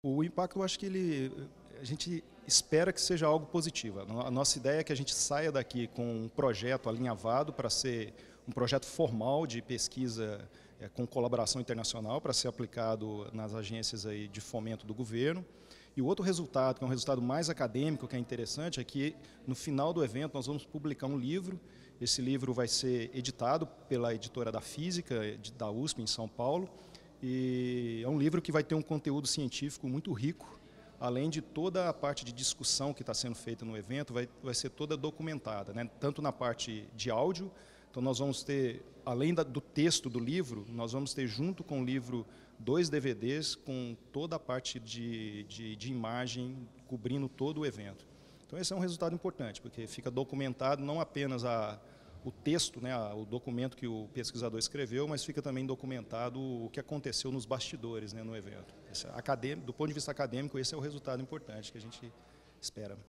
O impacto, eu acho que ele, a gente espera que seja algo positivo. A nossa ideia é que a gente saia daqui com um projeto alinhavado para ser um projeto formal de pesquisa é, com colaboração internacional para ser aplicado nas agências aí de fomento do governo. E o outro resultado, que é um resultado mais acadêmico, que é interessante, é que no final do evento nós vamos publicar um livro. Esse livro vai ser editado pela editora da Física da USP em São Paulo. E é um livro que vai ter um conteúdo científico muito rico, além de toda a parte de discussão que está sendo feita no evento, vai, vai ser toda documentada, né? tanto na parte de áudio, então nós vamos ter, além da, do texto do livro, nós vamos ter junto com o livro dois DVDs com toda a parte de, de, de imagem cobrindo todo o evento. Então esse é um resultado importante, porque fica documentado não apenas a o texto, né, o documento que o pesquisador escreveu, mas fica também documentado o que aconteceu nos bastidores né, no evento. Esse, é do ponto de vista acadêmico, esse é o resultado importante que a gente espera.